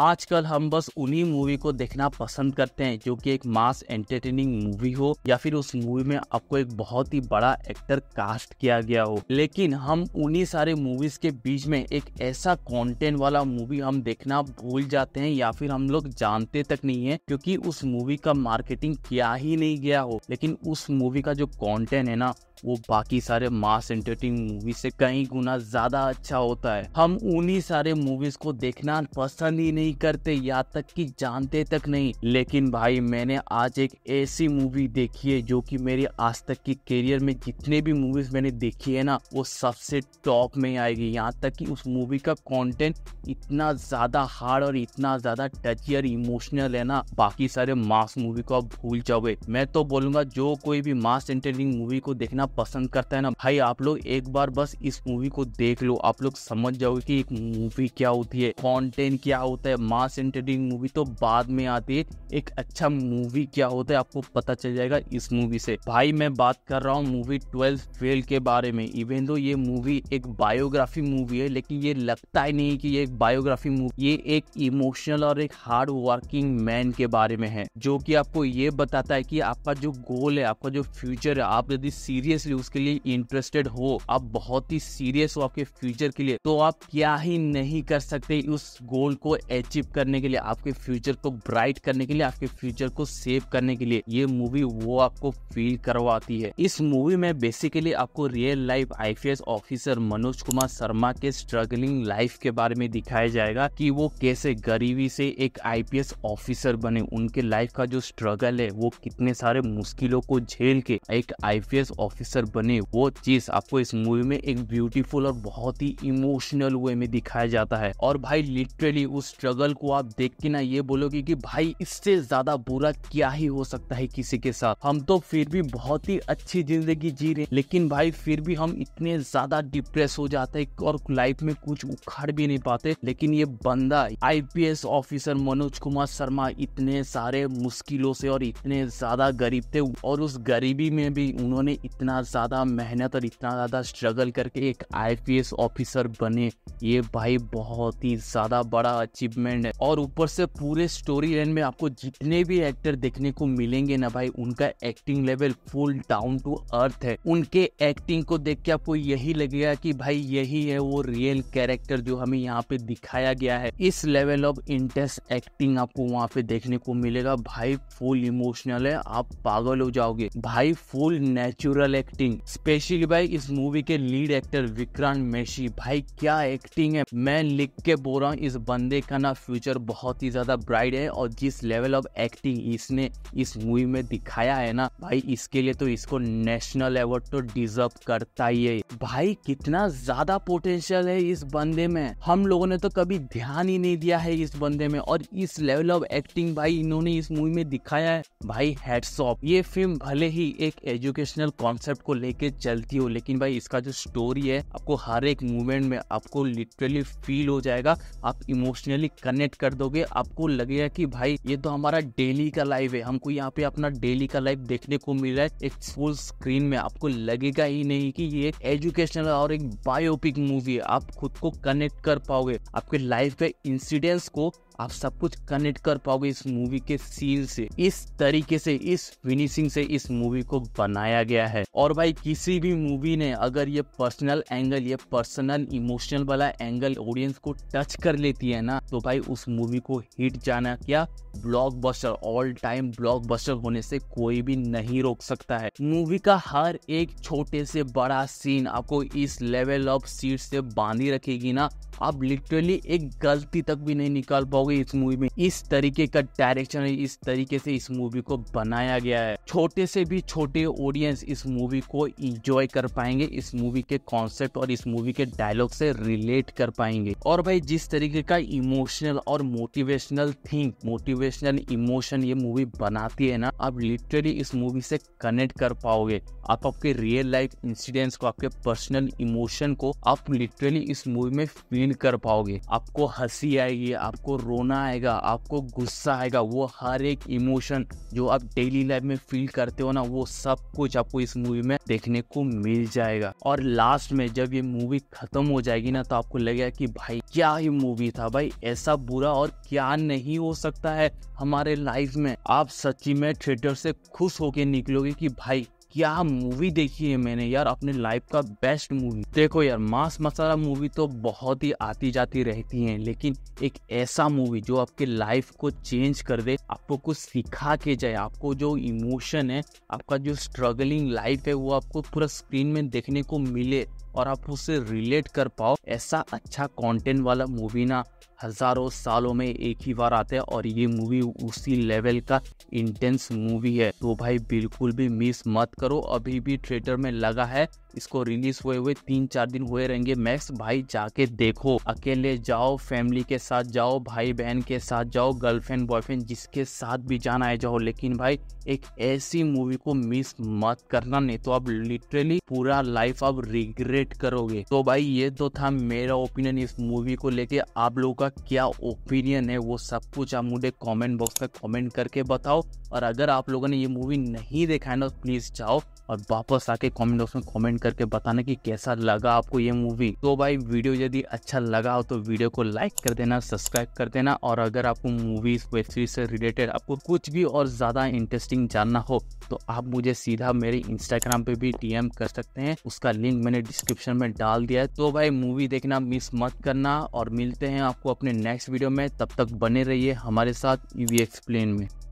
आजकल हम बस उन्हीं मूवी को देखना पसंद करते हैं जो कि एक मास एंटरटेनिंग मूवी हो या फिर उस मूवी में आपको एक बहुत ही बड़ा एक्टर कास्ट किया गया हो लेकिन हम उन्हीं सारे मूवीज के बीच में एक ऐसा कंटेंट वाला मूवी हम देखना भूल जाते हैं या फिर हम लोग जानते तक नहीं है क्योंकि उस मूवी का मार्केटिंग किया ही नहीं गया हो लेकिन उस मूवी का जो कॉन्टेंट है ना वो बाकी सारे मास एंटरटेनिंग मूवी से कई गुना ज्यादा अच्छा होता है हम उन्हीं सारे मूवीज को देखना पसंद ही नहीं करते या तक कि जानते तक नहीं लेकिन भाई मैंने आज एक ऐसी मूवी देखी है जो कि मेरी आज तक की करियर में जितने भी मूवीज मैंने देखी है ना वो सबसे टॉप में आएगी यहाँ तक कि उस मूवी का कंटेंट इतना ज्यादा हार्ड और इतना ज्यादा टची और इमोशनल है ना बाकी सारे मास मूवी को आप भूल जाओगे मैं तो बोलूंगा जो कोई भी मास एंटरटेनिंग मूवी को देखना पसंद करता है ना भाई आप लोग एक बार बस इस मूवी को देख लो आप लोग समझ जाओगे कि एक मूवी क्या होती है कॉन्टेंट क्या होता है मास एंटरटेनिंग मूवी तो बाद में आती है एक अच्छा मूवी क्या होता है आपको पता चल जाएगा इस मूवी से भाई मैं बात कर रहा हूँ मूवी ट्वेल्थ फेल के बारे में इवन दो ये मूवी एक बायोग्राफी मूवी है लेकिन ये लगता ही नहीं की ये एक बायोग्राफी मूवी ये एक इमोशनल और एक हार्ड वर्किंग मैन के बारे में है जो की आपको ये बताता है की आपका जो गोल है आपका जो फ्यूचर है आप यदि सीरियस सीरियसली उसके लिए इंटरेस्टेड हो आप बहुत ही सीरियस हो आपके फ्यूचर के लिए तो आप क्या ही नहीं कर सकते उस गोल को अचीव करने के लिए आपके फ्यूचर को ब्राइट करने के लिए आपके फ्यूचर को सेव करने के लिए ये मूवी वो आपको फील करवाती है इस मूवी में बेसिकली आपको real life I officer Manoj Kumar Sharma के स्ट्रगलिंग लाइफ के बारे में दिखाया जाएगा कि वो कैसे गरीबी से एक आईपीएस ऑफिसर बने उनके लाइफ का जो स्ट्रगल है वो कितने सारे मुश्किलों को झेल के एक आईपीएस ऑफिसर गैंगस्टर बने वो चीज आपको इस मूवी में एक ब्यूटीफुल और बहुत ही इमोशनल वे में दिखाया जाता है और भाई लिटरली उस स्ट्रगल को आप देख के ना ये बोलोगे कि भाई इससे ज्यादा बुरा क्या ही हो सकता है किसी के साथ हम तो फिर भी बहुत ही अच्छी जिंदगी जी रहे लेकिन भाई फिर भी हम इतने ज्यादा डिप्रेस हो जाते हैं और लाइफ में कुछ उखाड़ भी नहीं पाते लेकिन ये बंदा आईपीएस ऑफिसर मनोज कुमार शर्मा इतने सारे मुश्किलों से और इतने ज्यादा गरीब थे और उस गरीबी में भी उन्होंने इतना इतना ज़्यादा मेहनत और इतना ज़्यादा स्ट्रगल करके एक आई ऑफिसर बने ये भाई बहुत ही ज़्यादा बड़ा अचीवमेंट है और ऊपर से पूरे स्टोरी लाइन में आपको जितने भी एक्टर देखने को मिलेंगे ना भाई उनका acting level full down to earth है उनके एक्टिंग को देख के आपको यही लगेगा कि भाई यही है वो रियल कैरेक्टर जो हमें यहाँ पे दिखाया गया है इस लेवल ऑफ इंटेंस एक्टिंग आपको वहाँ पे देखने को मिलेगा भाई फुल इमोशनल है आप पागल हो जाओगे भाई फुल नेचुरल है एक्टिंग स्पेशली भाई इस मूवी के लीड एक्टर विक्रांत मेशी भाई क्या एक्टिंग है मैं लिख के बोल रहा हूँ इस बंदे का ना फ्यूचर बहुत ही ज्यादा ब्राइट है और जिस लेवल ऑफ एक्टिंग इसने इस मूवी में दिखाया है ना भाई इसके लिए तो इसको नेशनल अवार्ड तो डिजर्व करता ही है भाई कितना ज्यादा पोटेंशियल है इस बंदे में हम लोगों ने तो कभी ध्यान ही नहीं दिया है इस बंदे में और इस लेवल ऑफ एक्टिंग भाई इन्होंने इस मूवी में दिखाया है भाई हेडसॉप ये फिल्म भले ही एक एजुकेशनल कॉन्सेप्ट कॉन्सेप्ट को लेके चलती हो लेकिन भाई इसका जो स्टोरी है आपको हर एक मूवमेंट में आपको लिटरली फील हो जाएगा आप इमोशनली कनेक्ट कर दोगे आपको लगेगा कि भाई ये तो हमारा डेली का लाइफ है हमको यहाँ पे अपना डेली का लाइफ देखने को मिल रहा है एक फुल स्क्रीन में आपको लगेगा ही नहीं कि ये एजुकेशनल और एक बायोपिक मूवी है आप खुद को कनेक्ट कर पाओगे आपके लाइफ के इंसिडेंट्स को आप सब कुछ कनेक्ट कर पाओगे इस मूवी के सीन से इस तरीके से इस फिनिशिंग से इस मूवी को बनाया गया है और भाई किसी भी मूवी ने अगर ये पर्सनल एंगल ये पर्सनल इमोशनल वाला एंगल ऑडियंस को टच कर लेती है ना तो भाई उस मूवी को हिट जाना क्या ब्लॉकबस्टर ऑल टाइम ब्लॉकबस्टर होने से कोई भी नहीं रोक सकता है मूवी का हर एक छोटे से बड़ा सीन आपको इस लेवल ऑफ सीट से बांधी रखेगी ना आप लिटरली एक गलती तक भी नहीं निकाल पाओगे इस मूवी में इस तरीके का डायरेक्शन इस तरीके से इस मूवी को बनाया गया है छोटे से भी छोटे ऑडियंस इस मूवी को इंजॉय कर पाएंगे इस मूवी के कॉन्सेप्ट और इस मूवी के डायलॉग से रिलेट कर पाएंगे और भाई जिस तरीके का इमोशनल और मोटिवेशनल थिंक मोटिवेशनल इमोशन ये मूवी बनाती है ना आप लिटरली इस मूवी से कनेक्ट कर पाओगे आप आपके रियल लाइफ इंसिडेंट्स को आपके पर्सनल इमोशन को आप लिटरली इस मूवी में फील फील कर पाओगे आपको हंसी आएगी आपको रोना आएगा आपको गुस्सा आएगा वो हर एक इमोशन जो आप डेली लाइफ में फील करते हो ना वो सब कुछ आपको इस मूवी में देखने को मिल जाएगा और लास्ट में जब ये मूवी खत्म हो जाएगी ना तो आपको लगेगा कि भाई क्या ही मूवी था भाई ऐसा बुरा और क्या नहीं हो सकता है हमारे लाइफ में आप सच्ची में थिएटर से खुश होके निकलोगे कि भाई क्या मूवी देखी है मैंने यार अपने लाइफ का बेस्ट मूवी देखो यार मांस मसाला मूवी तो बहुत ही आती जाती रहती है लेकिन एक ऐसा मूवी जो आपके लाइफ को चेंज कर दे आपको कुछ सिखा के जाए आपको जो इमोशन है आपका जो स्ट्रगलिंग लाइफ है वो आपको पूरा स्क्रीन में देखने को मिले और आप उससे रिलेट कर पाओ ऐसा अच्छा कंटेंट वाला मूवी ना हज़ारों सालों में एक ही बार आता है और ये मूवी उसी लेवल का इंटेंस मूवी है तो भाई बिल्कुल भी मिस मत करो अभी भी थिएटर में लगा है इसको रिलीज हुए हुए तीन चार दिन हुए रहेंगे मैक्स भाई जाके देखो अकेले जाओ फैमिली के साथ जाओ भाई बहन के साथ जाओ गर्लफ्रेंड बॉयफ्रेंड जिसके साथ भी जाना है जाओ लेकिन भाई एक ऐसी मूवी को मिस मत करना नहीं तो आप लिटरली पूरा लाइफ आप रिग्रेट करोगे तो भाई ये तो था मेरा ओपिनियन इस मूवी को लेके आप लोगों का क्या ओपिनियन है वो सब कुछ आप मुझे कमेंट बॉक्स में कमेंट करके बताओ और अगर आप लोगों ने ये मूवी नहीं देखा है ना प्लीज तो जाओ और वापस आके कमेंट बॉक्स में कमेंट कर करके बताना कि कैसा लगा आपको ये मूवी तो भाई वीडियो यदि अच्छा लगा हो तो वीडियो को लाइक कर देना सब्सक्राइब कर देना और अगर आपको मूवीज वेब सीरीज से रिलेटेड आपको कुछ भी और ज़्यादा इंटरेस्टिंग जानना हो तो आप मुझे सीधा मेरे इंस्टाग्राम पे भी डीएम कर सकते हैं उसका लिंक मैंने डिस्क्रिप्शन में डाल दिया है तो भाई मूवी देखना मिस मत करना और मिलते हैं आपको अपने नेक्स्ट वीडियो में तब तक बने रहिए हमारे साथ यूवी e एक्सप्लेन में